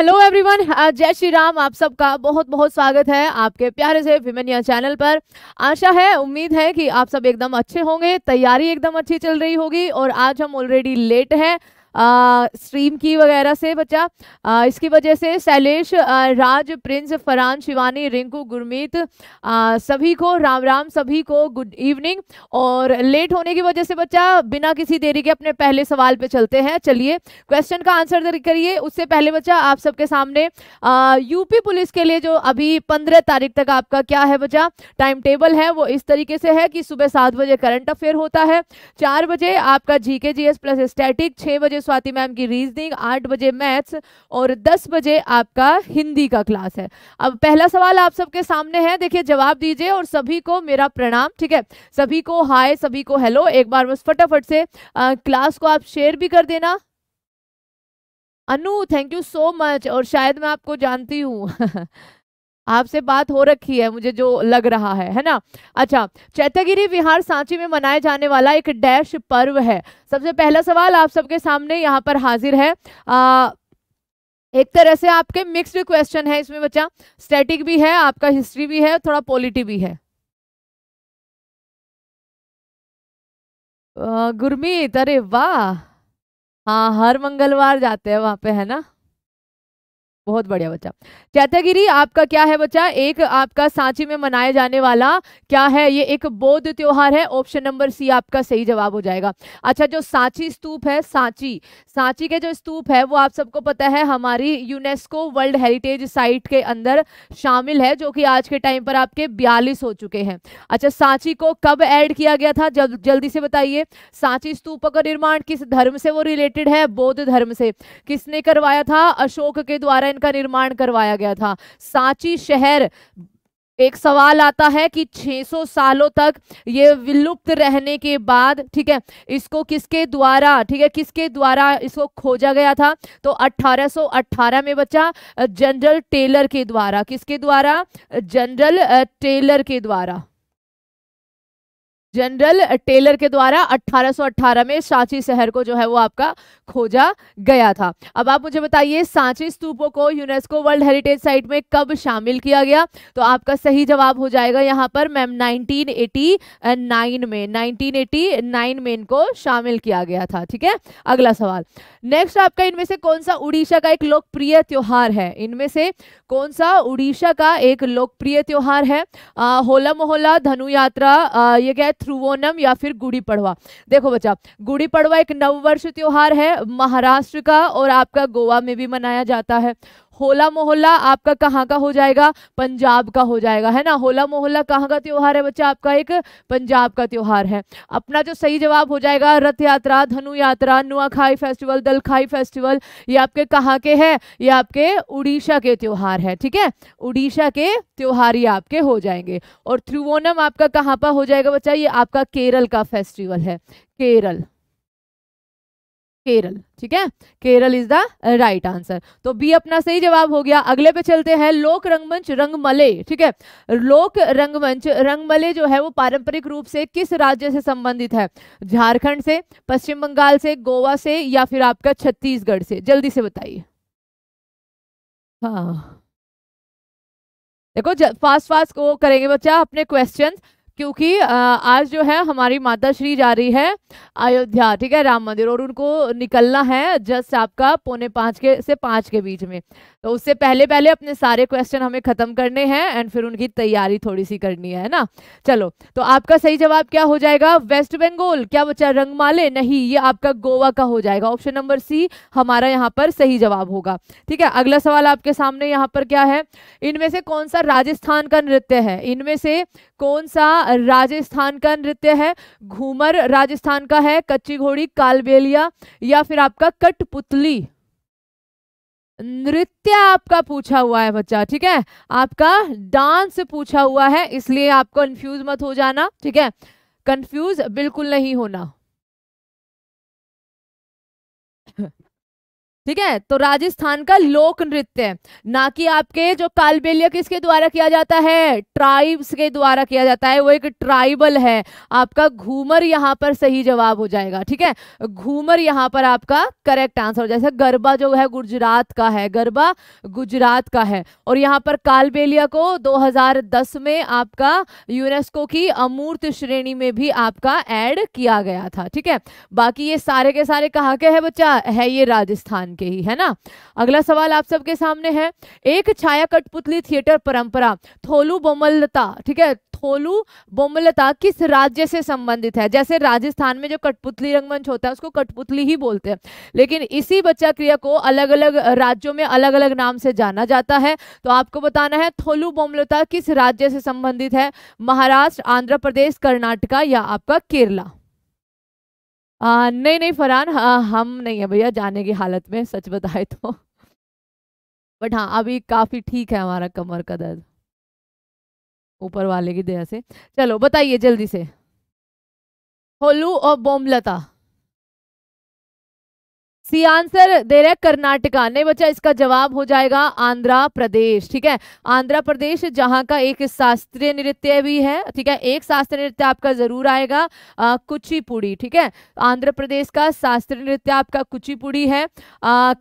hello everyone uh, जय श्री राम आप सबका बहुत बहुत स्वागत है आपके प्यारे से विमनिया चैनल पर आशा है उम्मीद है कि आप सब एकदम अच्छे होंगे तैयारी एकदम अच्छी चल रही होगी और आज हम ऑलरेडी लेट हैं स्ट्रीम की वगैरह से बचा आ, इसकी वजह से शैलेश राज प्रिंस फरहान शिवानी रिंकू गुरमीत सभी को राम राम सभी को गुड इवनिंग और लेट होने की वजह से बच्चा बिना किसी देरी के अपने पहले सवाल पे चलते हैं चलिए क्वेश्चन का आंसर करिए उससे पहले बच्चा आप सबके सामने आ, यूपी पुलिस के लिए जो अभी पंद्रह तारीख तक आपका क्या है बच्चा टाइम टेबल है वो इस तरीके से है कि सुबह सात बजे करंट अफेयर होता है चार बजे आपका जीके जी प्लस स्टैटिक छः बजे स्वाति मैम की रीजनिंग आठ बजे मैथ्स और दस बजे आपका हिंदी का क्लास है अब पहला सवाल आप सबके सामने है देखिए जवाब दीजिए और सभी को मेरा प्रणाम ठीक है सभी को हाय सभी को हेलो एक बार बस फटाफट से आ, क्लास को आप शेयर भी कर देना Anu thank you so much और शायद मैं आपको जानती हूँ आपसे बात हो रखी है मुझे जो लग रहा है है ना अच्छा चैतागिरी विहार सांची में मनाया जाने वाला एक डैश पर्व है सबसे पहला सवाल आप सबके सामने यहाँ पर हाजिर है आ, एक तरह से आपके मिक्स्ड क्वेश्चन है इसमें बच्चा स्टैटिक भी है आपका हिस्ट्री भी है थोड़ा पॉलिटी भी है गुरमीत अरे वाह हाँ हर मंगलवार जाते हैं वहां पे है ना बहुत बढ़िया बच्चा चैतागिरी आपका क्या है बच्चा एक आपका सांची में मनाया जाने वाला क्या है ये एक बौद्ध त्योहार है ऑप्शन नंबर सी आपका सही जवाब हो जाएगा अच्छा जो सांची स्तूप है सांची सांची के जो स्तूप है वो आप सबको पता है हमारी यूनेस्को वर्ल्ड हेरिटेज साइट के अंदर शामिल है जो कि आज के टाइम पर आपके बयालीस हो चुके हैं अच्छा सांची को कब ऐड किया गया था जल, जल्दी से बताइए सांची स्तूप का निर्माण किस धर्म से वो रिलेटेड है बौद्ध धर्म से किसने करवाया था अशोक के द्वारा प्लान का निर्माण करवाया गया था सांची शहर एक सवाल आता है कि 600 सालों तक ये विलुप्त रहने के बाद ठीक है इसको किसके द्वारा ठीक है किसके द्वारा इसको खोजा गया था तो 1818 में बच्चा जनरल टेलर के द्वारा किसके द्वारा जनरल टेलर के द्वारा जनरल टेलर के द्वारा 1818 में सांची शहर को जो है वो आपका खोजा गया था अब आप मुझे बताइए सांची स्तूपों को यूनेस्को वर्ल्ड हेरिटेज साइट में कब शामिल किया गया तो आपका सही जवाब हो जाएगा यहाँ पर मैम 1989 में 1989 में इनको शामिल किया गया था ठीक है अगला सवाल नेक्स्ट आपका इनमें से कौन सा उड़ीसा का एक लोकप्रिय त्योहार है इनमें से कौन सा उड़ीसा का एक लोकप्रिय त्योहार है आ, होला मोहल्ला धनु यात्रा आ, ये क्या थ्रुवोनम या फिर गुड़ी पड़वा देखो बच्चा गुड़ी पड़वा एक नववर्ष त्यौहार है महाराष्ट्र का और आपका गोवा में भी मनाया जाता है होला मोहल्ला आपका कहाँ का हो जाएगा पंजाब का हो जाएगा है ना होला मोहल्ला कहाँ का त्यौहार है बच्चा आपका एक पंजाब का त्यौहार है अपना जो सही जवाब हो जाएगा रथ यात्रा धनु यात्रा नुआखाई फेस्टिवल दलखाई फेस्टिवल ये आपके कहाँ के है ये आपके उड़ीसा के त्यौहार है ठीक है उड़ीसा के त्यौहार ये आपके हो जाएंगे और त्रिवोनम आपका कहाँ पर हो जाएगा बच्चा ये आपका केरल का फेस्टिवल है केरल केरल ठीक है Kerala is the right answer तो बी अपना सही जवाब हो गया अगले पे चलते हैं लोक रंगमंच रंगमले ठीक है लोक रंगमंच रंगमले जो है वो पारंपरिक रूप से किस राज्य से संबंधित है झारखंड से पश्चिम बंगाल से गोवा से या फिर आपका छत्तीसगढ़ से जल्दी से बताइए हाँ देखो फास्ट फास्ट वो करेंगे बच्चा अपने क्वेश्चन क्योंकि आज जो है हमारी माता श्री जा रही है अयोध्या ठीक है राम मंदिर और उनको निकलना है जस्ट आपका पौने पाँच के से पाँच के बीच में तो उससे पहले पहले अपने सारे क्वेश्चन हमें खत्म करने हैं एंड फिर उनकी तैयारी थोड़ी सी करनी है ना चलो तो आपका सही जवाब क्या हो जाएगा वेस्ट बंगाल क्या बच्चा रंगमाले नहीं ये आपका गोवा का हो जाएगा ऑप्शन नंबर सी हमारा यहाँ पर सही जवाब होगा ठीक है अगला सवाल आपके सामने यहाँ पर क्या है इनमें से कौन सा राजस्थान का नृत्य है इनमें से कौन सा राजस्थान का नृत्य है घूमर राजस्थान का है कच्ची घोड़ी कालबेलिया या फिर आपका कटपुतली नृत्य आपका पूछा हुआ है बच्चा ठीक है आपका डांस पूछा हुआ है इसलिए आपको कंफ्यूज मत हो जाना ठीक है कंफ्यूज बिल्कुल नहीं होना ठीक है तो राजस्थान का लोक नृत्य ना कि आपके जो कालबेलिया किसके द्वारा किया जाता है ट्राइब्स के द्वारा किया जाता है वो एक ट्राइबल है आपका घूमर यहाँ पर सही जवाब हो जाएगा ठीक है घूमर यहाँ पर आपका करेक्ट आंसर हो जाएगा गरबा जो है गुजरात का है गरबा गुजरात का है और यहाँ पर कालबेलिया को दो में आपका यूनेस्को की अमूर्त श्रेणी में भी आपका एड किया गया था ठीक है बाकी ये सारे के सारे कहा के है बच्चा है ये राजस्थान भगवान के ही है ना अगला सवाल आप सबके सामने है एक छाया कठपुतली थिएटर परंपरा थोलू बोमलता ठीक है थोलू बोमलता किस राज्य से संबंधित है जैसे राजस्थान में जो कठपुतली रंगमंच होता है उसको कठपुतली ही बोलते हैं लेकिन इसी बच्चा क्रिया को अलग अलग राज्यों में अलग अलग नाम से जाना जाता है तो आपको बताना है थोलू बोमलता किस राज्य से संबंधित है महाराष्ट्र आंध्र प्रदेश कर्नाटका या आपका केरला आ, नहीं नहीं फरहान हम नहीं है भैया जाने की हालत में सच बताए तो बट हाँ अभी काफ़ी ठीक है हमारा कमर का दर्द ऊपर वाले की दया से चलो बताइए जल्दी से होलू और बोमलता सी आंसर दे रहा है कर्नाटका नहीं बच्चा इसका जवाब हो जाएगा आंध्र प्रदेश ठीक है आंध्र प्रदेश जहाँ का एक शास्त्रीय नृत्य भी है ठीक है एक शास्त्रीय नृत्य आपका जरूर आएगा कुचिपुड़ी ठीक है आंध्र प्रदेश का शास्त्रीय नृत्य आपका कुचिपुड़ी है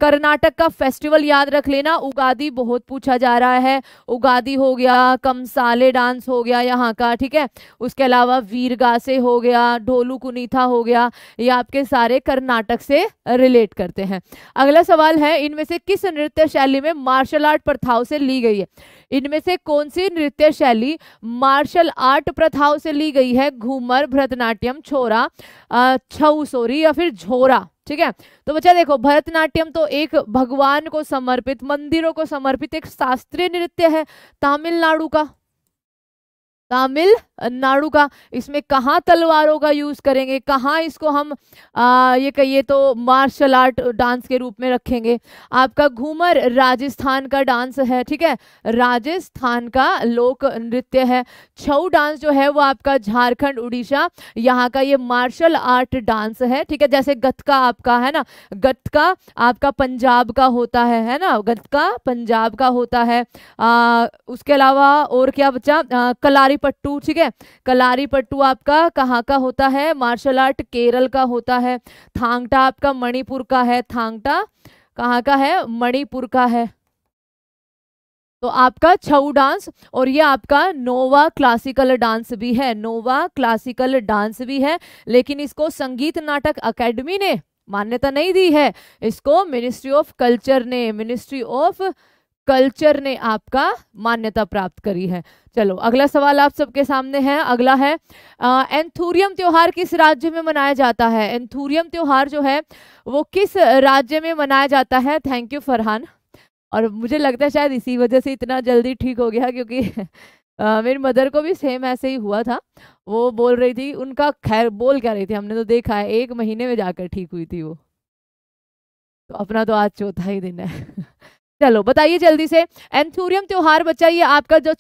कर्नाटक का फेस्टिवल याद रख लेना उगादी बहुत पूछा जा रहा है उगादी हो गया कमसाले डांस हो गया यहाँ का ठीक है उसके अलावा वीरगासे हो गया ढोलू कुनीथा हो गया ये आपके सारे कर्नाटक से रिलेट करते हैं अगला सवाल है इनमें से किस नृत्य शैली में मार्शल आर्ट प्रथाओं से ली गई है इनमें से कौन सी नृत्य शैली मार्शल आर्ट प्रथाओं से ली गई है घूमर भरतनाट्यम छोरा छऊ सोरी या फिर झोरा ठीक है तो बच्चा देखो भरतनाट्यम तो एक भगवान को समर्पित मंदिरों को समर्पित एक शास्त्रीय नृत्य है तमिलनाडु का तमिलनाडु का इसमें कहाँ तलवारों का यूज़ करेंगे कहाँ इसको हम आ, ये कहिए तो मार्शल आर्ट डांस के रूप में रखेंगे आपका घूमर राजस्थान का डांस है ठीक है राजस्थान का लोक नृत्य है छऊ डांस जो है वो आपका झारखंड उड़ीसा यहाँ का ये मार्शल आर्ट डांस है ठीक है जैसे गतका आपका है ना गतका आपका पंजाब का होता है है ना गतका पंजाब का होता है आ, उसके अलावा और क्या बच्चा कलारी पट्टू ठीक है कलारी पट्टू आपका कहाँ का होता है मार्शल आर्ट केरल का होता है थांगटा आपका मणिपुर का है थांगटा कहाँ का है मणिपुर का है तो आपका छऊ डांस और ये आपका नोवा क्लासिकल डांस भी है नोवा क्लासिकल डांस भी है लेकिन इसको संगीत नाटक अकेडमी ने मान्यता नहीं दी है इसको मिनिस्ट्री ऑफ कल्चर ने मिनिस्ट्री ऑफ of... कल्चर ने आपका मान्यता प्राप्त करी है चलो अगला सवाल आप सबके सामने है अगला है एंथूरियम त्यौहार किस राज्य में मनाया जाता है एंथूरियम त्यौहार जो है वो किस राज्य में मनाया जाता है थैंक यू फरहान और मुझे लगता है शायद इसी वजह से इतना जल्दी ठीक हो गया क्योंकि Uh, मेरी मदर को भी सेम ऐसे ही हुआ था वो बोल रही थी उनका खैर बोल क्या रही थी हमने तो देखा है एक महीने में जाकर ठीक हुई थी वो तो अपना तो आज चौथा ही दिन है चलो बताइए जल्दी से एंथूरियम त्योहार बच्चा ये आपका जो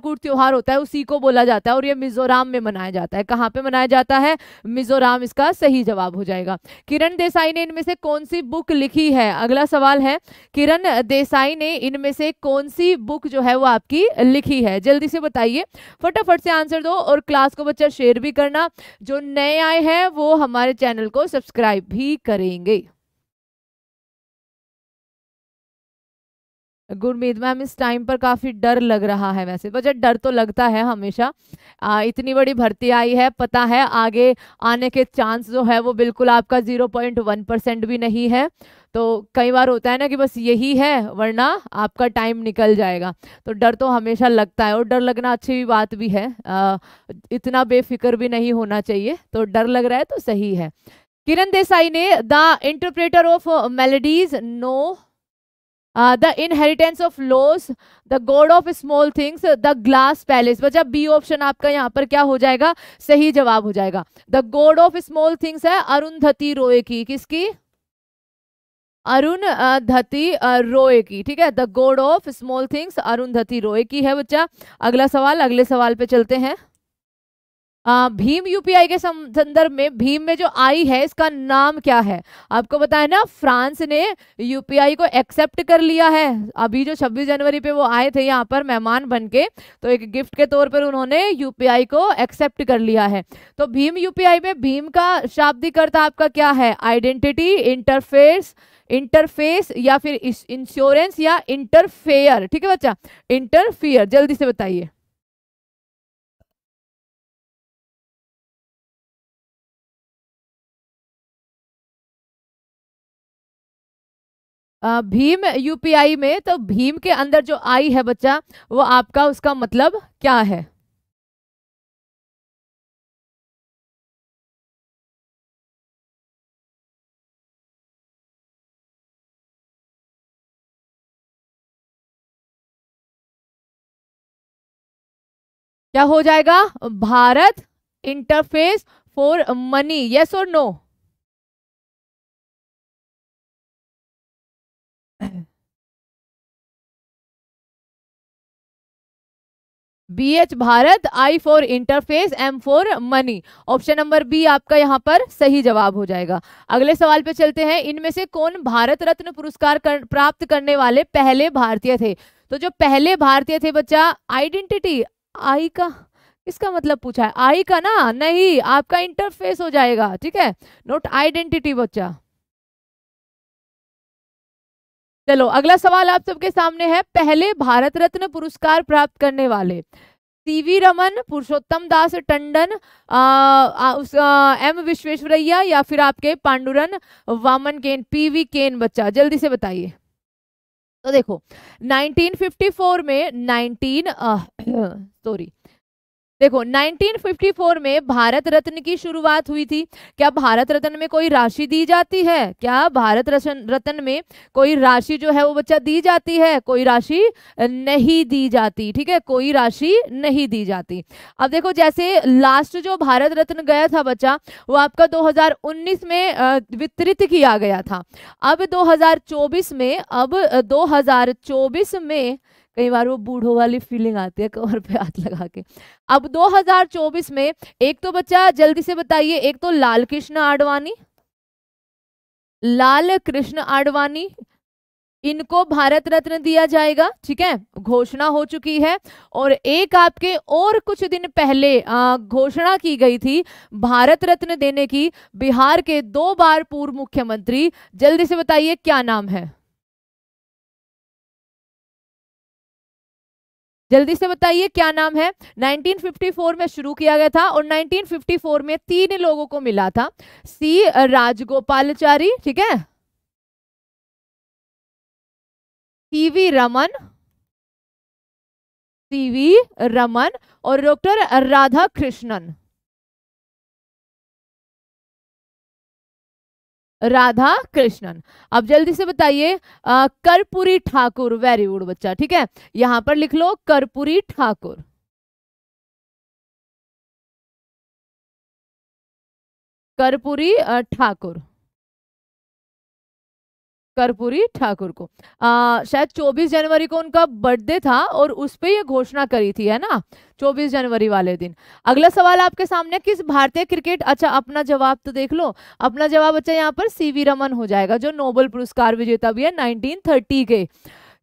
कूट त्योहार होता है उसी को बोला जाता है और ये मिजोराम में मनाया जाता है कहाँ पे मनाया जाता है मिजोराम इसका सही जवाब हो जाएगा किरण देसाई ने इनमें से कौन सी बुक लिखी है अगला सवाल है किरण देसाई ने इनमें से कौन सी बुक जो है वो आपकी लिखी है जल्दी से बताइए फटाफट से आंसर दो और क्लास को बच्चा शेयर भी करना जो नए आए हैं वो हमारे चैनल को सब्सक्राइब भी करेंगे गुरमीत मैम इस टाइम पर काफ़ी डर लग रहा है वैसे बजट डर तो लगता है हमेशा आ, इतनी बड़ी भर्ती आई है पता है आगे आने के चांस जो है वो बिल्कुल आपका ज़ीरो पॉइंट वन परसेंट भी नहीं है तो कई बार होता है ना कि बस यही है वरना आपका टाइम निकल जाएगा तो डर तो हमेशा लगता है और डर लगना अच्छी बात भी है आ, इतना बेफिक्र भी नहीं होना चाहिए तो डर लग रहा है तो सही है किरण देसाई ने the interpreter of maladies no the inheritance of loss the god of small things the glass palace बच्चा बी ऑप्शन आपका यहाँ पर क्या हो जाएगा सही जवाब हो जाएगा the god of small things है अरुंधति रोय की किसकी अरुण धती रोय की ठीक है the god of small things Arundhati Roy की है बच्चा अगला सवाल अगले सवाल पे चलते हैं आ, भीम यूपीआई के संदर्भ में भीम में जो आई है इसका नाम क्या है आपको बताया ना फ्रांस ने यूपीआई को एक्सेप्ट कर लिया है अभी जो 26 जनवरी पे वो आए थे यहाँ पर मेहमान बनके तो एक गिफ्ट के तौर पर उन्होंने यूपीआई को एक्सेप्ट कर लिया है तो भीम यूपीआई में भीम का शाब्दी करता आपका क्या है आइडेंटिटी इंटरफेस इंटरफेस या फिर इंश्योरेंस या इंटरफेयर ठीक है बच्चा इंटरफेयर जल्दी से बताइए भीम यूपीआई में तो भीम के अंदर जो आई है बच्चा वो आपका उसका मतलब क्या है क्या हो जाएगा Bharat interface for money yes और no B H Bharat I for interface M for money option number B आपका यहाँ पर सही जवाब हो जाएगा अगले सवाल पे चलते हैं इनमें से कौन भारत रत्न पुरस्कार कर, प्राप्त करने वाले पहले भारतीय थे तो जो पहले भारतीय थे बच्चा आइडेंटिटी आई का इसका मतलब पूछा है आई का ना नहीं आपका इंटरफेस हो जाएगा ठीक है नोट आइडेंटिटी बच्चा चलो अगला सवाल आप सबके सामने है पहले भारत रत्न पुरस्कार प्राप्त करने वाले सीवी रमन पुरुषोत्तम दास टंडन एम विश्वेश्वरैया या फिर आपके पांडुरन वामन केन पीवी केन बच्चा जल्दी से बताइए तो देखो 1954 में 19 सॉरी uh, देखो 1954 में भारत रत्न की शुरुआत हुई थी क्या भारत रत्न में कोई राशि दी जाती है क्या भारत रत्न में कोई राशि जो है वो बच्चा दी जाती है कोई राशि नहीं दी जाती ठीक है कोई राशि नहीं दी जाती अब देखो जैसे लास्ट जो भारत रत्न गया था बच्चा वो आपका 2019 में वितरित किया गया था अब दो में अब दो में कई बार वो बूढ़ों वाली फीलिंग आती है कवर पे हाथ लगा के अब 2024 में एक तो बच्चा जल्दी से बताइए एक तो लाल कृष्ण आडवाणी लाल कृष्ण आडवाणी इनको भारत रत्न दिया जाएगा ठीक है घोषणा हो चुकी है और एक आपके और कुछ दिन पहले घोषणा की गई थी भारत रत्न देने की बिहार के दो बार पूर्व मुख्यमंत्री जल्दी से बताइए क्या नाम है जल्दी से बताइए क्या नाम है 1954 में शुरू किया गया था और 1954 में तीन लोगों को मिला था सी राजगोपालचारी ठीक है टीवी रमन सीवी रमन और doctor Radhakrishnan Radhakrishnan अब जल्दी से बताइए करपुरी ठाकुर वेरी गुड बच्चा ठीक है यहां पर लिख लो करपुरी ठाकुर कर्पूरी ठाकुर कर्पूरी ठाकुर को आ, शायद 24 जनवरी को उनका बर्थडे था और उस पर यह घोषणा करी थी है ना 24 जनवरी वाले दिन अगला सवाल आपके सामने किस भारतीय क्रिकेट अच्छा अपना जवाब तो देख लो अपना जवाब अच्छा यहाँ पर सीवी रमन हो जाएगा जो नोबल पुरस्कार विजेता भी है नाइनटीन के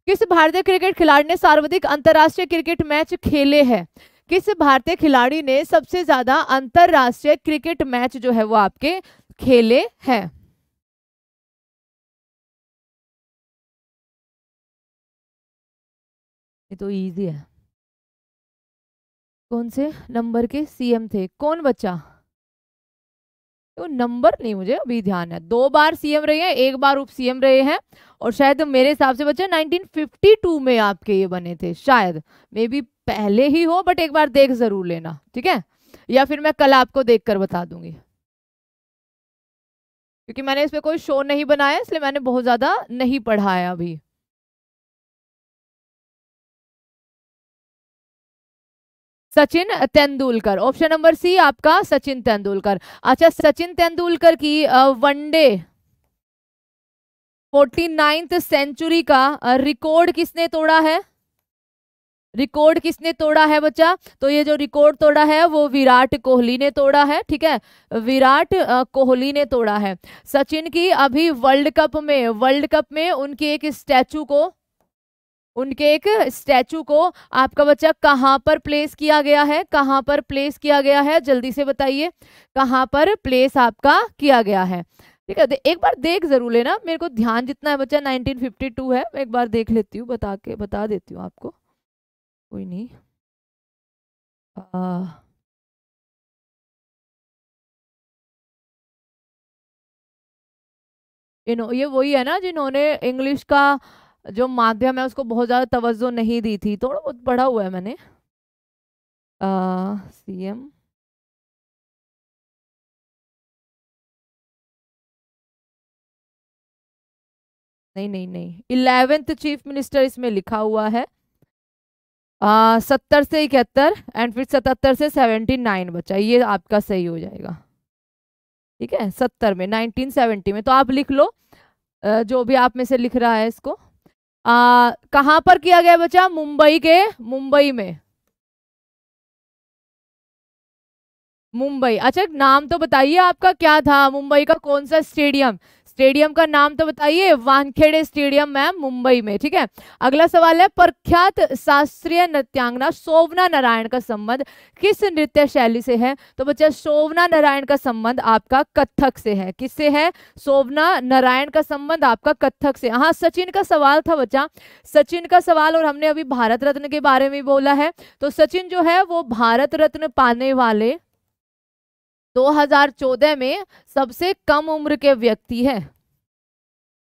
किस भारतीय क्रिकेट खिलाड़ी ने सर्वाधिक अंतर्राष्ट्रीय क्रिकेट मैच खेले हैं किस भारतीय खिलाड़ी ने सबसे ज्यादा अंतर्राष्ट्रीय क्रिकेट मैच जो है वो आपके खेले हैं ये तो इजी है कौन से नंबर के सीएम थे कौन बच्चा तो नंबर नहीं मुझे अभी ध्यान है दो बार सीएम रहे हैं एक बार उप सीएम रहे हैं और शायद मेरे हिसाब से बच्चे 1952 में आपके ये बने थे शायद मे बी पहले ही हो बट एक बार देख जरूर लेना ठीक है या फिर मैं कल आपको देख कर बता दूंगी क्योंकि मैंने इस पर कोई शो नहीं बनाया इसलिए मैंने बहुत ज़्यादा नहीं पढ़ाया अभी Sachin Tendulkar option number C आपका सचिन तेंदुलकर अच्छा सचिन तेंदुलकर की वनडे फोर्टी नाइन्थ सेंचुरी का रिकॉर्ड किसने तोड़ा है रिकॉर्ड किसने तोड़ा है बच्चा तो ये जो रिकॉर्ड तोड़ा है वो विराट कोहली ने तोड़ा है ठीक है विराट कोहली ने तोड़ा है सचिन की अभी वर्ल्ड कप में वर्ल्ड कप में उनकी एक स्टैचू को उनके एक स्टैचू को आपका बच्चा कहाँ पर प्लेस किया गया है कहाँ पर प्लेस किया गया है जल्दी से बताइए कहाँ पर प्लेस आपका किया गया है ठीक है एक बार देख जरूर लेना मेरे को ध्यान जितना है बच्चा 1952 है मैं एक बार देख लेती हूँ बता के बता देती हूँ आपको कोई नहीं आ, ये वही है ना जिन्होंने इंग्लिश का जो माध्यम है उसको बहुत ज़्यादा तवज्जो नहीं दी थी थोड़ा बहुत पढ़ा हुआ है मैंने सी एम नहीं नहीं नहीं इलेवेंथ चीफ मिनिस्टर इसमें लिखा हुआ है आ, सत्तर से इकहत्तर एंड फिर सतहत्तर से सेवेंटी नाइन बचा ये आपका सही हो जाएगा ठीक है सत्तर में नाइनटीन सेवेंटी में तो आप लिख लो जो भी आप में से लिख रहा है इसको कहां पर किया गया बच्चा मुंबई के मुंबई में मुंबई अच्छा नाम तो बताइए आपका क्या था मुंबई का कौन सा स्टेडियम स्टेडियम का नाम तो बताइए वानखेड़े स्टेडियम मैम मुंबई में ठीक है अगला सवाल है प्रख्यात शास्त्रीय नृत्यांगना शोभना नारायण का संबंध किस नृत्य शैली से है तो बच्चा शोभना नारायण का संबंध आपका कथक से है किससे है शोभना नारायण का संबंध आपका कथक से हाँ सचिन का सवाल था बच्चा सचिन का सवाल और हमने अभी भारत रत्न के बारे में बोला है तो सचिन जो है वो भारत रत्न पाने वाले 2014 में सबसे कम उम्र के व्यक्ति है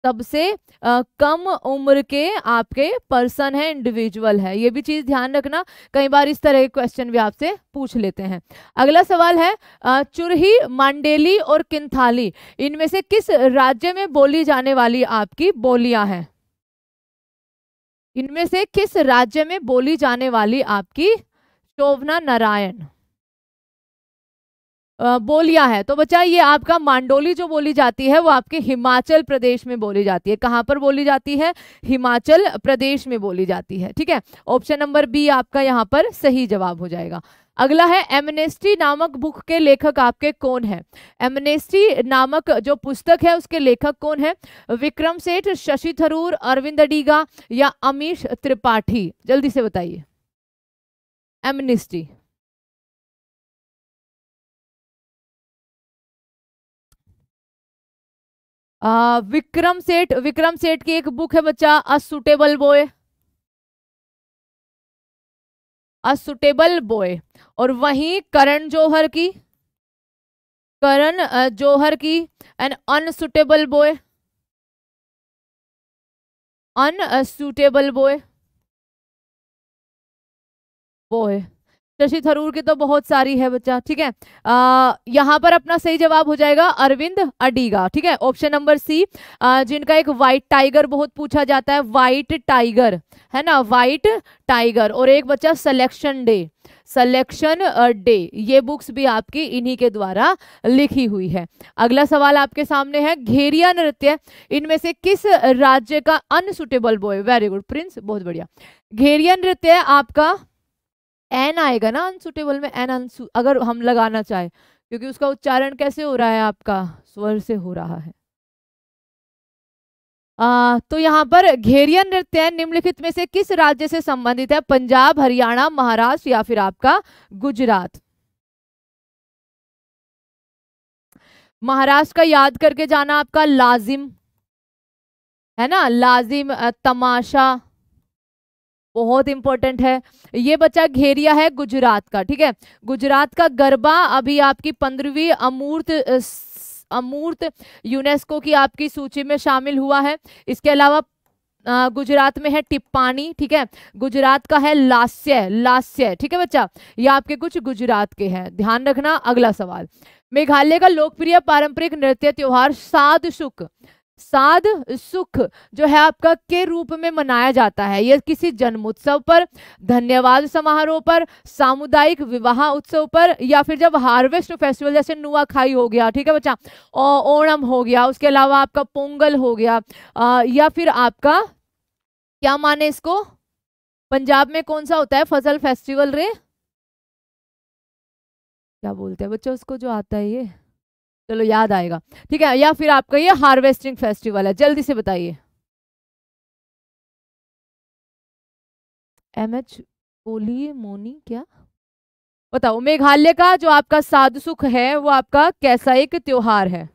सबसे कम उम्र के आपके पर्सन है इंडिविजुअल है ये भी चीज ध्यान रखना कई बार इस तरह के क्वेश्चन भी आपसे पूछ लेते हैं अगला सवाल है चुरही मांडेली और किंथाली इनमें से किस राज्य में बोली जाने वाली आपकी बोलियां हैं इनमें से किस राज्य में बोली जाने वाली आपकी शोभना नारायण बोलिया है तो बच्चा ये आपका मांडोली जो बोली जाती है वो आपके हिमाचल प्रदेश में बोली जाती है कहाँ पर बोली जाती है हिमाचल प्रदेश में बोली जाती है ठीक है ऑप्शन नंबर बी आपका यहाँ पर सही जवाब हो जाएगा अगला है एमनेस्टी नामक बुक के लेखक आपके कौन है एमनेस्टी नामक जो पुस्तक है उसके लेखक कौन है विक्रम सेठ शशि थरूर अरविंद अडीगा या अमीश त्रिपाठी जल्दी से बताइए एमनेस्टी आ, विक्रम सेठ विक्रम सेठ की एक बुक है बच्चा असुटेबल बॉय असुटेबल बॉय और वहीं करण जौहर की करण जौहर की an unsuitable boy unsuitable boy boy Shashi Tharoor की तो बहुत सारी है बच्चा ठीक है यहाँ पर अपना सही जवाब हो जाएगा अरविंद अडीगा ठीक है ऑप्शन नंबर सी आ, जिनका एक व्हाइट टाइगर बहुत पूछा जाता है व्हाइट टाइगर है ना व्हाइट टाइगर और एक बच्चा सिलेक्शन डे सलेक्शन डे ये बुक्स भी आपकी इन्हीं के द्वारा लिखी हुई है अगला सवाल आपके सामने है घेरिया नृत्य इनमें से किस राज्य का unsuitable boy very good Prince बहुत बढ़िया घेरिया नृत्य आपका एन आएगा ना अनसुटेबल में एन अनसु अगर हम लगाना चाहे क्योंकि उसका उच्चारण कैसे हो रहा है आपका स्वर से हो रहा है आ, तो यहाँ पर घेरिया नृत्य निम्नलिखित में से किस राज्य से संबंधित है पंजाब हरियाणा महाराष्ट्र या फिर आपका गुजरात महाराष्ट्र का याद करके जाना आपका लाजिम है ना लाजिम तमाशा बहुत इंपॉर्टेंट है ये बच्चा घेरिया है गुजरात का ठीक है गुजरात का गरबा अभी आपकी पंद्रहवीं अमूर्त अमूर्त यूनेस्को की आपकी सूची में शामिल हुआ है इसके अलावा गुजरात में है टिप्पाणी ठीक है गुजरात का है लास्य लास्य ठीक है बच्चा ये आपके कुछ गुजरात के हैं ध्यान रखना अगला सवाल मेघालय का लोकप्रिय पारंपरिक नृत्य त्योहार साध सुख साध सुख जो है आपका के रूप में मनाया जाता है यह किसी जन्मोत्सव पर धन्यवाद समारोह पर सामुदायिक विवाह उत्सव पर या फिर जब हार्वेस्ट फेस्टिवल जैसे नुआखाई हो गया ठीक है बच्चा ओणम हो गया उसके अलावा आपका पोंगल हो गया आ, या फिर आपका क्या माने इसको पंजाब में कौन सा होता है फसल फेस्टिवल रे क्या बोलते हैं बच्चों उसको जो आता है ये चलो याद आएगा ठीक है या फिर आपका ये हार्वेस्टिंग फेस्टिवल है जल्दी से बताइए एम एच बोलिए मोनी क्या बताओ मेघालय का जो आपका साधु सुख है वो आपका कैसा एक त्योहार है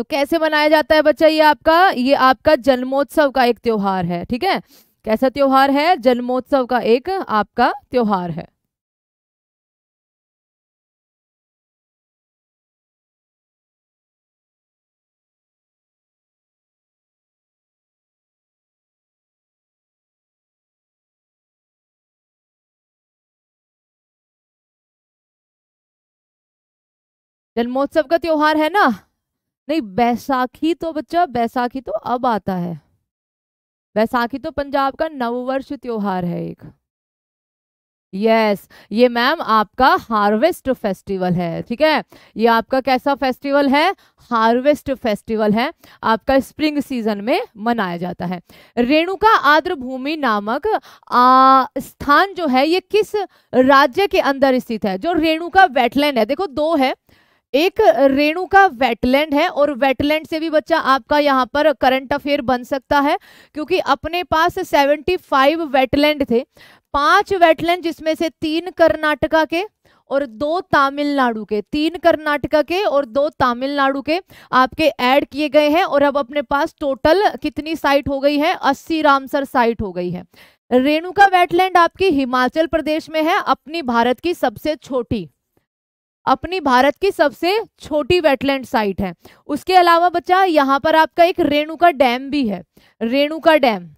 तो कैसे मनाया जाता है बच्चा ये आपका ये आपका जन्मोत्सव का एक त्योहार है ठीक है कैसा त्योहार है जन्मोत्सव का एक आपका त्योहार है जन्मोत्सव का त्योहार है ना नहीं बैसाखी तो बच्चा बैसाखी तो अब आता है बैसाखी तो पंजाब का नववर्ष त्योहार है एक यस yes, ये मैम आपका हार्वेस्ट फेस्टिवल है ठीक है ये आपका कैसा फेस्टिवल है हार्वेस्ट फेस्टिवल है आपका स्प्रिंग सीजन में मनाया जाता है रेणुका आर्द्र भूमि नामक आ, स्थान जो है ये किस राज्य के अंदर स्थित है जो रेणुका वेटलैंड है देखो दो है एक रेणु का वेटलैंड है और वेटलैंड से भी बच्चा आपका यहाँ पर करंट अफेयर बन सकता है क्योंकि अपने पास 75 वेटलैंड थे पांच वेटलैंड जिसमें से तीन कर्नाटका के और दो तमिलनाडु के तीन कर्नाटका के और दो तमिलनाडु के आपके ऐड किए गए हैं और अब अपने पास टोटल कितनी साइट हो गई है अस्सी रामसर साइट हो गई है रेणुका वेटलैंड आपकी हिमाचल प्रदेश में है अपनी भारत की सबसे छोटी अपनी भारत की सबसे छोटी वेटलैंड साइट है उसके अलावा बच्चा यहाँ पर आपका एक रेणुका डैम भी है रेणुका डैम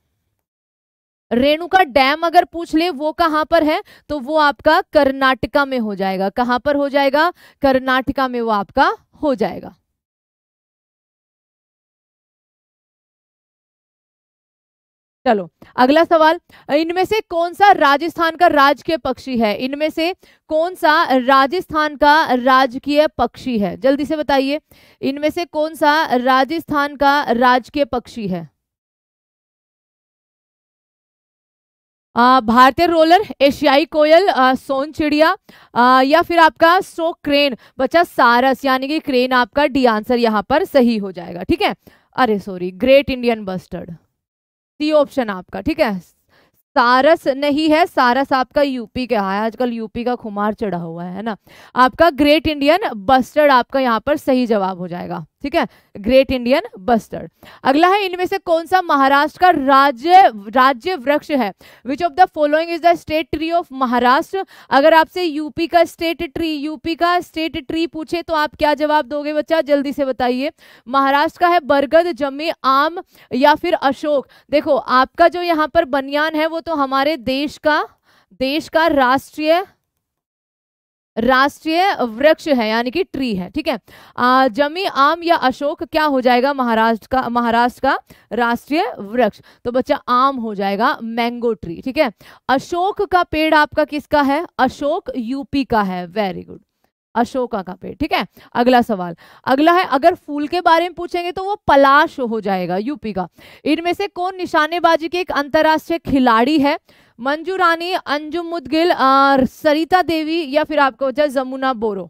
रेणुका डैम अगर पूछ ले वो कहाँ पर है तो वो आपका कर्नाटका में हो जाएगा कहाँ पर हो जाएगा कर्नाटका में वो आपका हो जाएगा चलो अगला सवाल इनमें से कौन सा राजस्थान का राजकीय पक्षी है इनमें से कौन सा राजस्थान का राजकीय पक्षी है जल्दी से बताइए इनमें से कौन सा राजस्थान का राजकीय पक्षी है भारतीय रोलर एशियाई कोयल आ, सोन चिड़िया आ, या फिर आपका सो क्रेन बच्चा सारस यानी कि क्रेन आपका डी आंसर यहाँ पर सही हो जाएगा ठीक है अरे sorry great Indian bustard C option आपका ठीक है सारस नहीं है सारस आपका यूपी का है आजकल यूपी का खुमार चढ़ा हुआ है ना आपका ग्रेट इंडियन बस्टर्ड आपका यहाँ पर सही जवाब हो जाएगा ठीक है ग्रेट इंडियन बस्टर्ड अगला है इनमें से कौन सा महाराष्ट्र का राज्य राज्य वृक्ष है which of the following is the state tree of Maharashtra अगर आपसे यूपी का स्टेट ट्री यूपी का स्टेट ट्री पूछे तो आप क्या जवाब दोगे बच्चा जल्दी से बताइए महाराष्ट्र का है बरगद जमी आम या फिर अशोक देखो आपका जो यहाँ पर बनियान है वो तो हमारे देश का देश का राष्ट्रीय राष्ट्रीय वृक्ष है यानी कि ट्री है ठीक है जमी आम या अशोक क्या हो जाएगा महाराष्ट्र का महाराष्ट्र का राष्ट्रीय वृक्ष तो बच्चा आम हो जाएगा मैंगो ट्री ठीक है अशोक का पेड़ आपका किसका है अशोक यूपी का है वेरी गुड अशोका का पेड़ ठीक है अगला सवाल अगला है अगर फूल के बारे में पूछेंगे तो वो पलाश हो जाएगा यूपी का इनमें से कौन निशानेबाजी के एक अंतर्राष्ट्रीय खिलाड़ी है मंजू रानी अंजुम मुदगिल सरिता देवी या फिर आपका बच्चा जमुना बोरो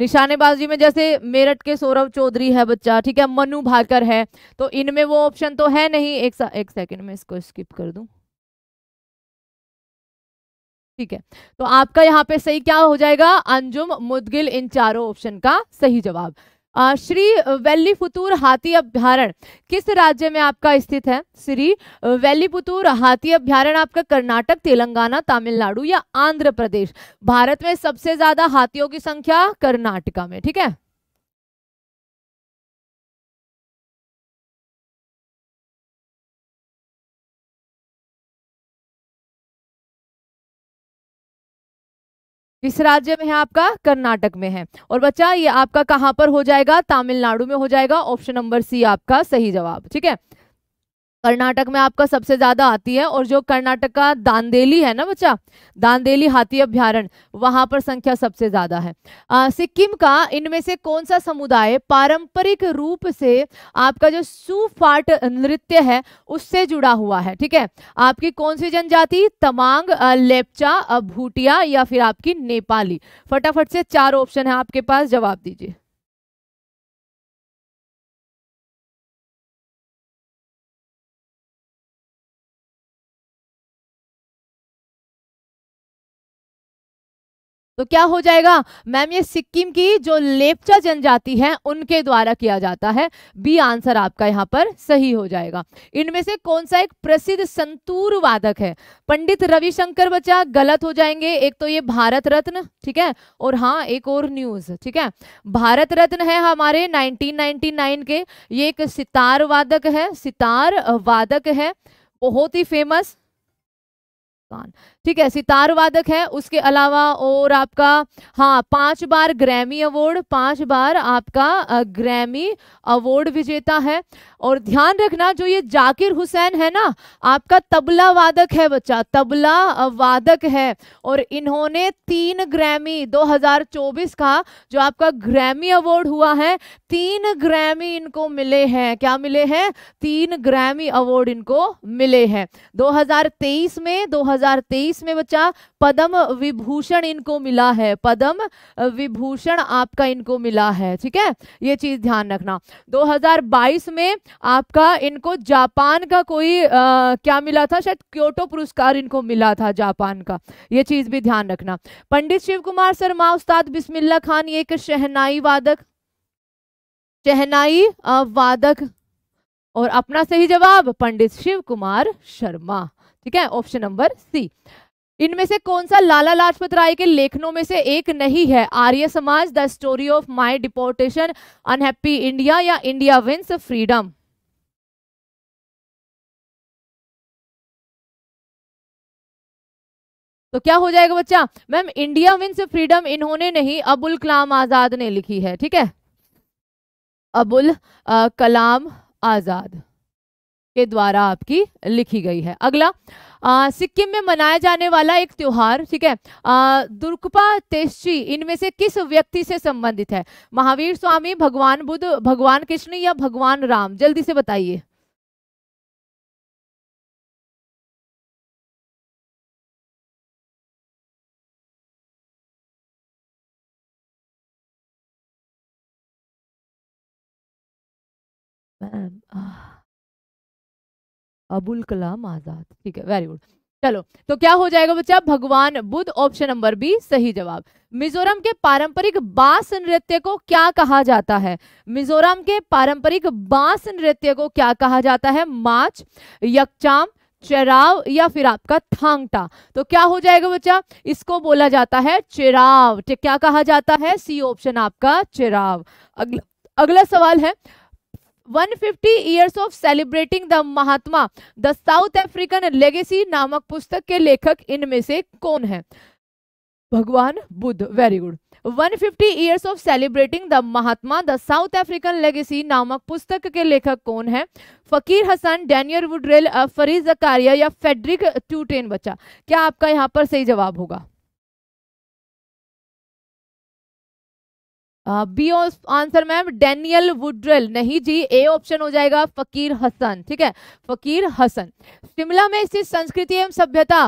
निशानेबाजी में जैसे मेरठ के सौरभ चौधरी है बच्चा ठीक है मनु भाकर है तो इनमें वो ऑप्शन तो है नहीं एक सा, एक सेकंड में इसको स्किप कर दूं ठीक है तो आपका यहाँ पे सही क्या हो जाएगा अंजुम मुदगिल इन चारों ऑप्शन का सही जवाब श्री फुतूर हाथी अभ्यारण किस राज्य में आपका स्थित है श्री फुतूर हाथी अभ्यारण आपका कर्नाटक तेलंगाना तमिलनाडु या आंध्र प्रदेश भारत में सबसे ज्यादा हाथियों की संख्या कर्नाटका में ठीक है किस राज्य में है आपका कर्नाटक में है और बच्चा ये आपका कहां पर हो जाएगा तमिलनाडु में हो जाएगा ऑप्शन नंबर सी आपका सही जवाब ठीक है कर्नाटक में आपका सबसे ज्यादा आती है और जो कर्नाटक का दांदेली है ना बच्चा दांदेली हाथी अभ्यारण वहां पर संख्या सबसे ज्यादा है सिक्किम का इनमें से कौन सा समुदाय पारंपरिक रूप से आपका जो सुफाट नृत्य है उससे जुड़ा हुआ है ठीक है आपकी कौन सी जनजाति तमांग लेपचा भूटिया या फिर आपकी नेपाली फटाफट से चार ऑप्शन है आपके पास जवाब दीजिए तो क्या हो जाएगा मैम ये सिक्किम की जो लेपचा जनजाति है उनके द्वारा किया जाता है बी आंसर आपका यहाँ पर सही हो जाएगा इनमें से कौन सा एक प्रसिद्ध संतूर वादक है पंडित रविशंकर बच्चा गलत हो जाएंगे एक तो ये भारत रत्न ठीक है और हाँ एक और न्यूज ठीक है भारत रत्न है हमारे 1999 के ये एक सितार वादक है सितार वादक है बहुत ही फेमस पाकिस्तान ठीक है सितार वादक है उसके अलावा और आपका हाँ पांच बार ग्रैमी अवार्ड पांच बार आपका ग्रैमी अवार्ड विजेता है और ध्यान रखना जो ये जाकिर हुसैन है ना आपका तबला वादक है बच्चा तबला वादक है और इन्होंने तीन ग्रैमी 2024 का जो आपका ग्रैमी अवार्ड हुआ है तीन ग्रैमी इनको मिले हैं क्या मिले हैं तीन ग्रैमी अवार्ड इनको मिले हैं 2023 में 2023 में बच्चा पद्म विभूषण इनको मिला है पद्म विभूषण आपका इनको मिला है ठीक है ये चीज ध्यान रखना 2022 में आपका इनको जापान का कोई आ, क्या मिला था शायद क्योटो पुरस्कार इनको मिला था जापान का ये चीज भी ध्यान रखना पंडित शिव कुमार शर्मा उस्ताद बिस्मिल्ला खान ये एक शहनाई वादक शहनाई वादक और अपना सही जवाब पंडित शिव कुमार शर्मा ठीक है ऑप्शन नंबर सी इनमें से कौन सा लाला लाजपत राय के लेखनों में से एक नहीं है Arya Samaj the story of my deportation unhappy India या इंडिया विंस फ्रीडम तो क्या हो जाएगा बच्चा मैम इंडिया विंस फ्रीडम इन्होंने नहीं अबुल कलाम आजाद ने लिखी है ठीक है अबुल आ, कलाम आजाद के द्वारा आपकी लिखी गई है अगला सिक्किम में मनाया जाने वाला एक त्योहार ठीक है दुर्गपा तेजी इनमें से किस व्यक्ति से संबंधित है महावीर स्वामी भगवान बुद्ध भगवान कृष्ण या भगवान राम जल्दी से बताइए मैम अबुल कलाम आजाद ठीक है वेरी गुड चलो तो क्या हो जाएगा बच्चा भगवान बुद्ध ऑप्शन नंबर बी सही जवाब मिजोरम के पारंपरिक बांस नृत्य को क्या कहा जाता है मिजोरम के पारंपरिक बांस नृत्य को क्या कहा जाता है माच यकचाम चेराव या फिर आपका थांगटा तो क्या हो जाएगा बच्चा इसको बोला जाता है चेराव क्या कहा जाता है सी ऑप्शन आपका चेराव अगला अगला सवाल है 150 years of celebrating the Mahatma the South African legacy नामक पुस्तक के लेखक इनमें से कौन है भगवान Buddha very good 150 years of celebrating the Mahatma the South African legacy नामक पुस्तक के लेखक कौन है फकीर हसन डेनियर वुडरेल फरीज अकारिया या फेडरिक ट्यूटेन बच्चा क्या आपका यहाँ पर सही जवाब होगा B answer ma'am Daniel Woodrell नहीं जी ए ऑप्शन हो जाएगा फकीर हसन ठीक है फकीर हसन शिमला में स्थित संस्कृति एवं सभ्यता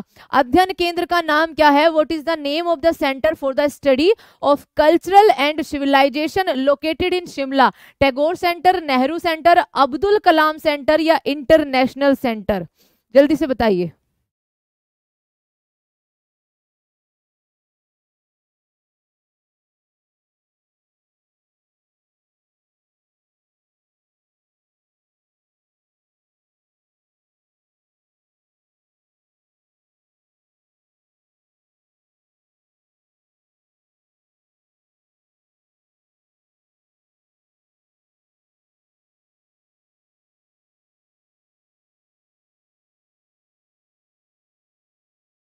अध्ययन केंद्र का नाम क्या है what is the name of the centre for the study of cultural and civilization located in Shimla Tagore centre Nehru centre Abdul Kalam centre या इंटरनेशनल सेंटर जल्दी से बताइए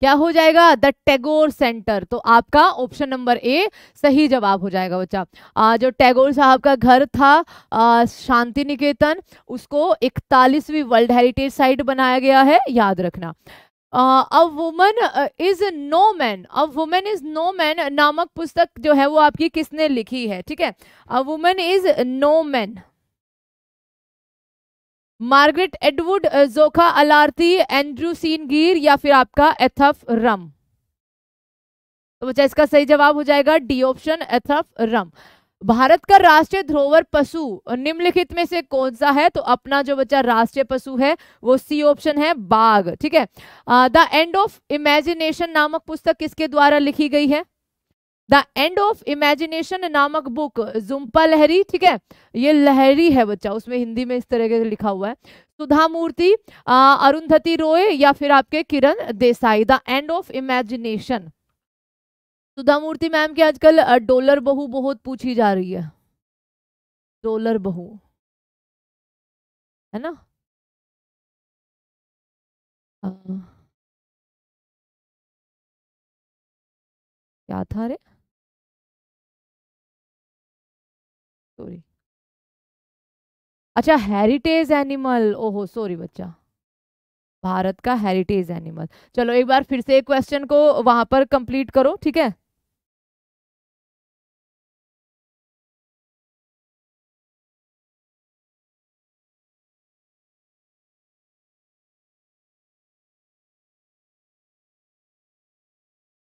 क्या हो जाएगा द टैगोर सेंटर तो आपका ऑप्शन नंबर ए सही जवाब हो जाएगा बच्चा जो टैगोर साहब का घर था शांति निकेतन उसको इकतालीसवीं वर्ल्ड हेरिटेज साइट बनाया गया है याद रखना a woman is no man a woman is no man नामक पुस्तक जो है वो आपकी किसने लिखी है ठीक है a woman is no man Margaret Atwood Jokha Alharthi Andrew scene गिर या फिर आपका एथफ रम तो बच्चा इसका सही जवाब हो जाएगा डी ऑप्शन एथफ रम भारत का राष्ट्रीय ध्रोवर पशु निम्नलिखित में से कौन सा है तो अपना जो बच्चा राष्ट्रीय पशु है वो सी ऑप्शन है बाघ ठीक है द एंड ऑफ इमेजिनेशन नामक पुस्तक किसके द्वारा लिखी गई है द एंड ऑफ इमेजिनेशन नामक बुक जुम्पा लहरी ठीक है ये लहरी है बच्चा उसमें हिंदी में इस तरह के लिखा हुआ है सुधा मूर्ति अरुंधति रोय या फिर आपके Kiran Desai the end of imagination Sudha Murty ma'am की आजकल डॉलर बहु बहुत पूछी जा रही है डॉलर बहु है ना क्या था रे सॉरी अच्छा हेरिटेज एनिमल ओहो सॉरी बच्चा भारत का हेरिटेज एनिमल चलो एक बार फिर से क्वेश्चन को वहां पर कंप्लीट करो ठीक है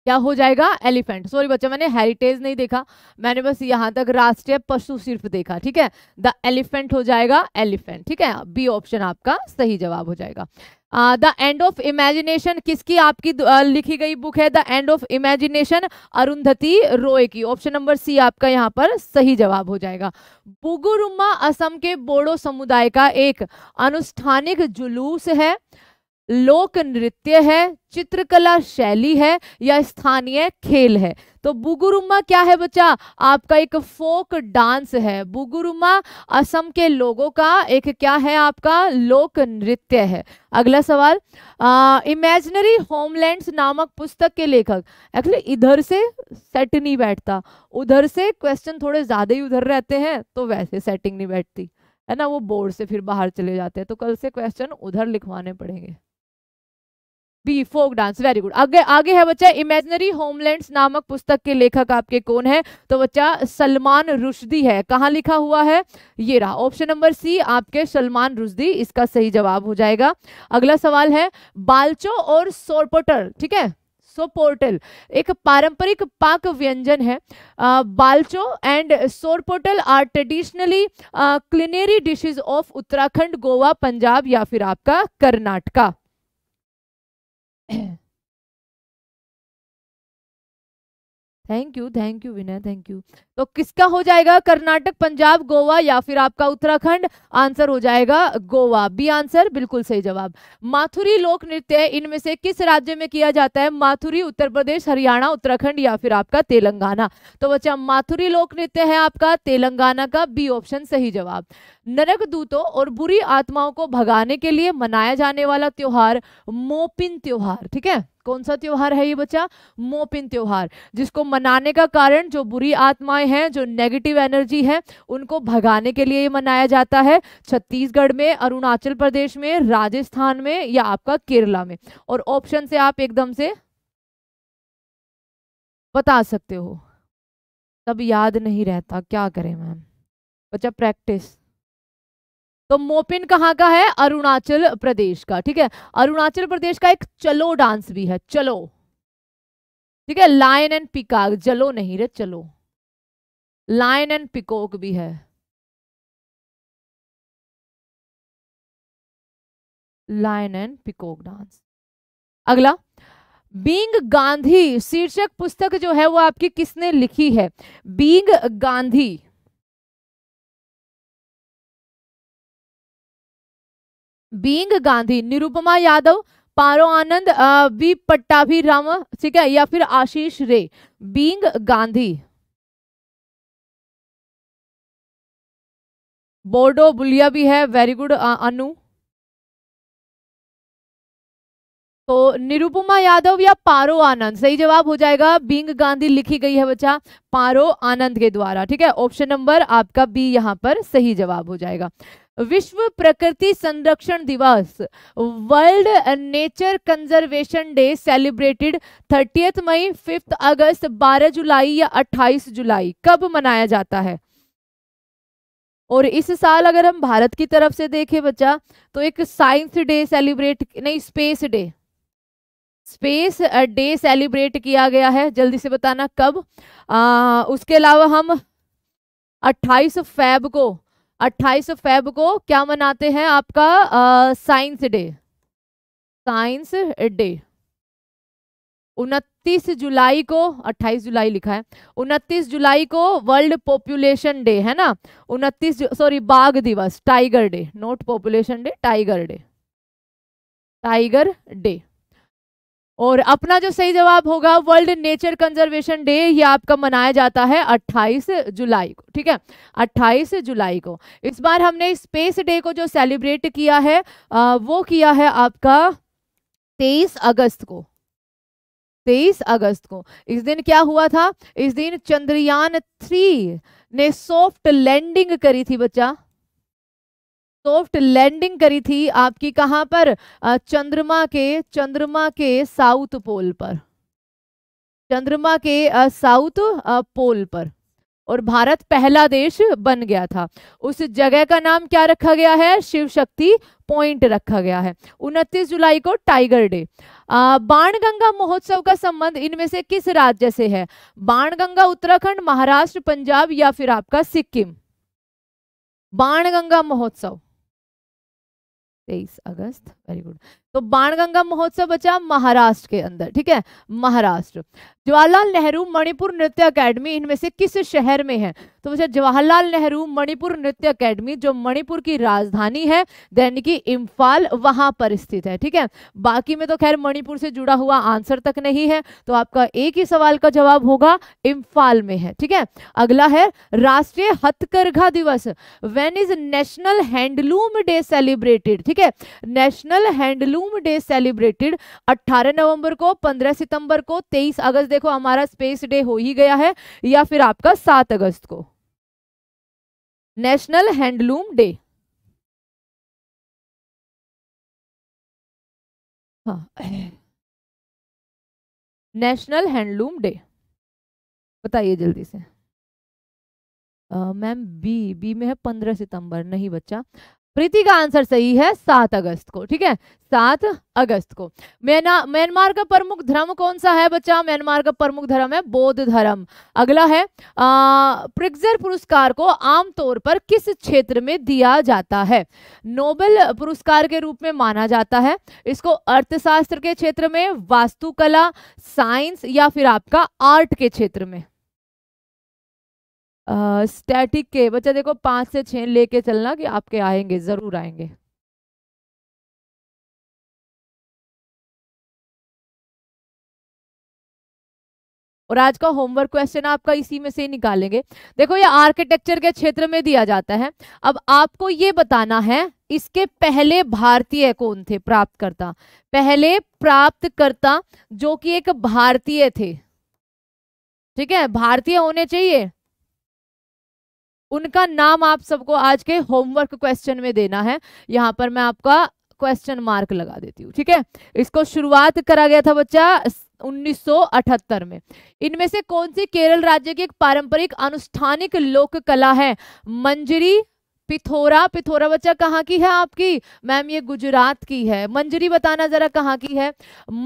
क्या हो जाएगा एलिफेंट सॉरी बच्चा मैंने हेरिटेज नहीं देखा मैंने बस यहाँ तक राष्ट्रीय पशु सिर्फ देखा ठीक है द एलिफेंट हो जाएगा एलिफेंट ठीक है बी ऑप्शन आपका सही जवाब हो जाएगा द एंड ऑफ इमेजिनेशन किसकी आपकी लिखी गई बुक है the end of imagination Arundhati Roy की ऑप्शन नंबर सी आपका यहाँ पर सही जवाब हो जाएगा बुगुरुमा असम के बोडो समुदाय का एक अनुष्ठानिक जुलूस है लोक नृत्य है चित्रकला शैली है या स्थानीय खेल है तो बुगुरुमा क्या है बच्चा आपका एक फोक डांस है बुगुरुमा असम के लोगों का एक क्या है आपका लोक नृत्य है अगला सवाल इमेजनरी होमलैंड्स नामक पुस्तक के लेखक एक्चुअली इधर से सेट नहीं बैठता उधर से क्वेश्चन थोड़े ज़्यादा ही उधर रहते हैं तो वैसे सेटिंग नहीं बैठती है ना वो बोर्ड से फिर बाहर चले जाते हैं तो कल से क्वेश्चन उधर लिखवाने पड़ेंगे B folk dance very good आगे आगे है बच्चा इमेजनरी होमलैंड्स नामक पुस्तक के लेखक आपके कौन है तो बच्चा सलमान रुशदी है कहाँ लिखा हुआ है ये रहा ऑप्शन नंबर सी आपके सलमान रुशदी इसका सही जवाब हो जाएगा अगला सवाल है बालचो और सोरपोटर ठीक है सोपोर्टल एक पारंपरिक पाक व्यंजन है आ, balchao and sorpotel are traditionally culinary dishes of Uttarakhand Goa Punjab या फिर आपका Karnataka thank you thank you vinay thank you तो किसका हो जाएगा कर्नाटक पंजाब गोवा या फिर आपका उत्तराखंड आंसर हो जाएगा गोवा बी आंसर बिल्कुल सही जवाब माथुरी लोक नृत्य इनमें से किस राज्य में किया जाता है माथुरी उत्तर प्रदेश हरियाणा उत्तराखंड या फिर आपका तेलंगाना तो बच्चा माथुरी लोक नृत्य है आपका तेलंगाना का बी ऑप्शन सही जवाब नरक दूतों और बुरी आत्माओं को भगाने के लिए मनाया जाने वाला त्योहार मोपिन त्योहार ठीक है कौन सा त्योहार है ये बच्चा मोपिन त्योहार जिसको मनाने का कारण जो बुरी आत्माएं हैं जो नेगेटिव एनर्जी है उनको भगाने के लिए ये मनाया जाता है छत्तीसगढ़ में अरुणाचल प्रदेश में राजस्थान में या आपका केरला में और ऑप्शन से आप एकदम से बता सकते हो तब याद नहीं रहता क्या करें मैम बच्चा प्रैक्टिस तो मोपिन कहाँ का है अरुणाचल प्रदेश का ठीक है अरुणाचल प्रदेश का एक चलो डांस भी है चलो ठीक है लायन एंड पिकाक जलो नहीं रे चलो लाइन एंड पिकॉक भी है लाइन एंड पिकॉक डांस अगला बींग गांधी शीर्षक पुस्तक जो है वो आपकी किसने लिखी है being Gandhi being Gandhi Nirupama Yadav Paro Anand B Pattabhi Ram ठीक है या फिर आशीष रे बींग गांधी बोर्डो बुलिया भी है वेरी गुड अनु तो निरुपमा यादव या पारो आनंद सही जवाब हो जाएगा बिंग गांधी लिखी गई है बच्चा पारो आनंद के द्वारा ठीक है ऑप्शन नंबर आपका बी यहाँ पर सही जवाब हो जाएगा विश्व प्रकृति संरक्षण दिवस world nature conservation day celebrated thirtieth मई फिफ्थ अगस्त 12 जुलाई या 28 जुलाई कब मनाया जाता है और इस साल अगर हम भारत की तरफ से देखें बच्चा तो एक साइंस डे सेलिब्रेट नहीं space day space day celebrate किया गया है जल्दी से बताना कब आ, उसके अलावा हम 28 फैब को 28 फैब को क्या मनाते हैं आपका साइंस डे साइंस डे उनतीस जुलाई को 28 जुलाई लिखा है उनतीस जुलाई को वर्ल्ड पॉपुलेशन डे है ना उनतीस सॉरी बाघ दिवस tiger day not population day tiger day tiger day और अपना जो सही जवाब होगा वर्ल्ड नेचर कंजर्वेशन डे ये आपका मनाया जाता है 28 जुलाई को ठीक है 28 जुलाई को इस बार हमने स्पेस डे को जो सेलिब्रेट किया है आ, वो किया है आपका 23 अगस्त को तेईस अगस्त को इस दिन क्या हुआ था इस दिन चंद्रयान थ्री ने सॉफ्ट लैंडिंग करी थी बच्चा सॉफ्ट लैंडिंग करी थी आपकी कहां पर चंद्रमा के चंद्रमा के साउथ पोल पर चंद्रमा के साउथ पोल पर और भारत पहला देश बन गया था उस जगह का नाम क्या रखा गया है शिव शक्ति पॉइंट रखा गया है 29 जुलाई को टाइगर डे बाणगंगा महोत्सव का संबंध इनमें से किस राज्य से है बाणगंगा उत्तराखंड महाराष्ट्र पंजाब या फिर आपका सिक्किम बाणगंगा महोत्सव तेईस अगस्त वेरी गुड तो बाणगंगा महोत्सव बचा महाराष्ट्र के अंदर ठीक है महाराष्ट्र जवाहरलाल नेहरू मणिपुर नृत्य अकेडमी इनमें से किस शहर में है तो बचा जवाहरलाल नेहरू मणिपुर नृत्य अकेडमी जो मणिपुर की राजधानी है दैनिक इम्फाल वहां पर स्थित है ठीक है बाकी में तो खैर मणिपुर से जुड़ा हुआ आंसर तक नहीं है तो आपका एक ही सवाल का जवाब होगा इम्फाल में है ठीक है अगला है राष्ट्रीय हथकरघा दिवस when is national handloom day celebrated ठीक है national national handloom day celebrated 18 नवंबर को 15 सितंबर को 23 अगस्त देखो हमारा स्पेस डे हो ही गया है या फिर आपका 7 अगस्त को नेशनल हैंडलूम डे हाँ नेशनल हैंडलूम डे बताइए जल्दी से मैम बी बी में है पंद्रह सितंबर नहीं बच्चा प्रीति का आंसर सही है सात अगस्त को ठीक है सात अगस्त को म्याना म्यांमार का प्रमुख धर्म कौन सा है बच्चा म्यांमार का प्रमुख धर्म है बौद्ध धर्म अगला है प्रिग्जर पुरस्कार को आमतौर पर किस क्षेत्र में दिया जाता है नोबेल पुरस्कार के रूप में माना जाता है इसको अर्थशास्त्र के क्षेत्र में वास्तुकला साइंस या फिर आपका आर्ट के क्षेत्र में स्टैटिक के बच्चा देखो पांच से छ लेके चलना कि आपके आएंगे ज़रूर आएंगे और आज का होमवर्क क्वेश्चन आपका इसी में से ही निकालेंगे देखो ये आर्किटेक्चर के क्षेत्र में दिया जाता है अब आपको ये बताना है इसके पहले भारतीय कौन थे प्राप्तकर्ता पहले प्राप्तकर्ता जो कि एक भारतीय थे ठीक है भारतीय होने चाहिए उनका नाम आप सबको आज के होमवर्क क्वेश्चन में देना है यहाँ पर मैं आपका क्वेश्चन मार्क लगा देती हूँ ठीक है इसको शुरुआत करा गया था बच्चा 1978 में इनमें से कौन सी केरल राज्य की एक पारंपरिक अनुष्ठानिक लोक कला है मंजरी पिथोरा पिथोरा बच्चा कहाँ की है आपकी मैम ये गुजरात की है मंजरी बताना जरा कहाँ की है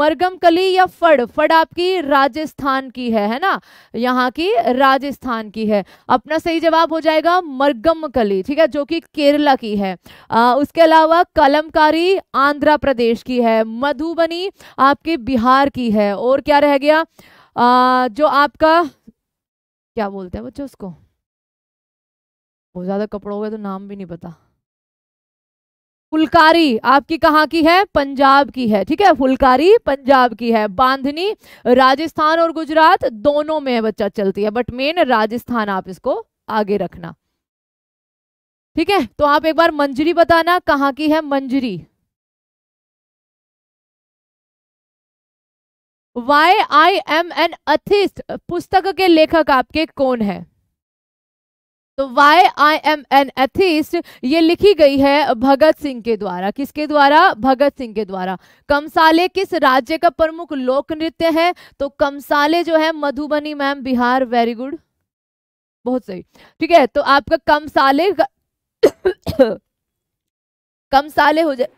मरगमकली या फड़ फड़ आपकी राजस्थान की है है ना यहाँ की राजस्थान की है अपना सही जवाब हो जाएगा मरगमकली ठीक है जो कि केरला की है आ, उसके अलावा कलमकारी आंध्र प्रदेश की है मधुबनी आपके बिहार की है और क्या रह गया आ, जो आपका क्या बोलते हैं बच्चों उसको बहुत ज़्यादा कपड़ों का तो नाम भी नहीं पता फुलकारी आपकी कहाँ की है पंजाब की है ठीक है फुलकारी पंजाब की है बांधनी राजस्थान और गुजरात दोनों में बच्चा चलती है बट मेन राजस्थान आप इसको आगे रखना ठीक है तो आप एक बार मंजरी बताना कहाँ की है Manjari why I am an atheist पुस्तक के लेखक आपके कौन है तो why I am an atheist ये लिखी गई है भगत सिंह के द्वारा किसके द्वारा भगत सिंह के द्वारा कमसाले किस राज्य का प्रमुख लोक नृत्य है तो कमसाले जो है Madhubani ma'am Bihar very good बहुत सही ठीक है तो आपका कमसाले कमसाले हो जाए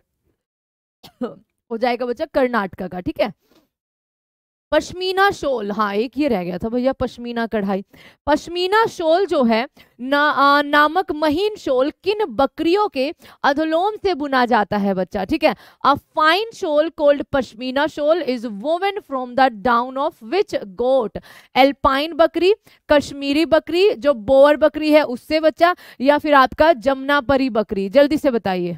हो जाएगा बच्चा कर्नाटका का ठीक है पश्मीना शोल हाँ एक ये रह गया था भैया पश्मीना कढ़ाई पश्मीना शोल जो है ना आ, नामक महीन शोल किन बकरियों के अधलोम से बुना जाता है बच्चा ठीक है a fine shawl called pashmina shawl is woven from the down of which goat alpine बकरी कश्मीरी बकरी जो बोअर बकरी है उससे बच्चा या फिर आपका जमुनापरी बकरी जल्दी से बताइए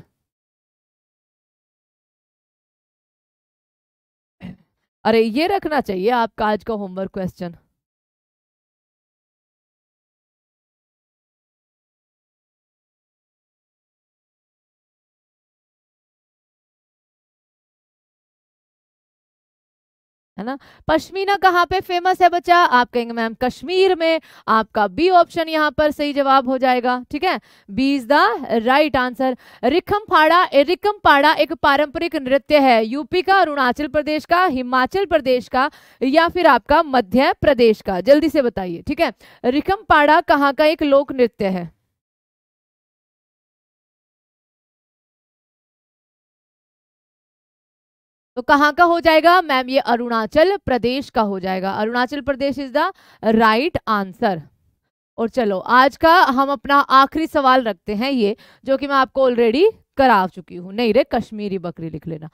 अरे ये रखना चाहिए आपका आज का होमवर्क क्वेश्चन है ना पश्मीना कहाँ पे फेमस है बच्चा आप कहेंगे मैम कश्मीर में आपका बी ऑप्शन यहाँ पर सही जवाब हो जाएगा ठीक है B is the right answer Rikampada रिकम पाड़ा एक पारंपरिक नृत्य है यूपी का अरुणाचल प्रदेश का हिमाचल प्रदेश का या फिर आपका मध्य प्रदेश का जल्दी से बताइए ठीक है रिकम पाड़ा कहाँ का एक लोक नृत्य है तो कहाँ का हो जाएगा मैम ये अरुणाचल प्रदेश का हो जाएगा Arunachal Pradesh is the right answer और चलो आज का हम अपना आखिरी सवाल रखते हैं ये जो कि मैं आपको ऑलरेडी करा चुकी हूँ नहीं रे कश्मीरी बकरी लिख लेना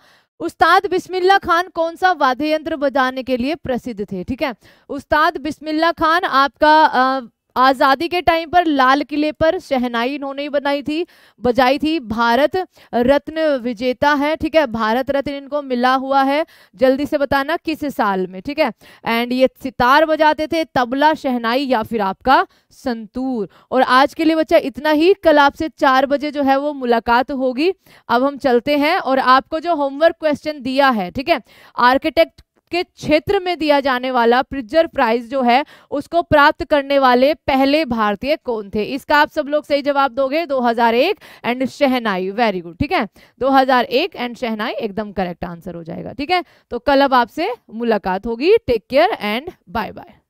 उस्ताद बिस्मिल्ला खान कौन सा वाद्य यंत्र बजाने के लिए प्रसिद्ध थे ठीक है उस्ताद बिस्मिल्ला खान आपका आ, आज़ादी के टाइम पर लाल किले पर शहनाई इन्होंने बनाई थी बजाई थी भारत रत्न विजेता है ठीक है भारत रत्न इनको मिला हुआ है जल्दी से बताना किस साल में ठीक है एंड ये सितार बजाते थे तबला शहनाई या फिर आपका संतूर और आज के लिए बच्चा इतना ही कल आपसे चार बजे जो है वो मुलाकात होगी अब हम चलते हैं और आपको जो होमवर्क क्वेश्चन दिया है ठीक है आर्किटेक्ट के क्षेत्र में दिया जाने वाला प्रिजर प्राइज जो है उसको प्राप्त करने वाले पहले भारतीय कौन थे इसका आप सब लोग सही जवाब दोगे 2001 एंड शहनाई वेरी गुड ठीक है 2001 एंड शहनाई एकदम करेक्ट आंसर हो जाएगा ठीक है तो कल अब आपसे मुलाकात होगी take care and bye bye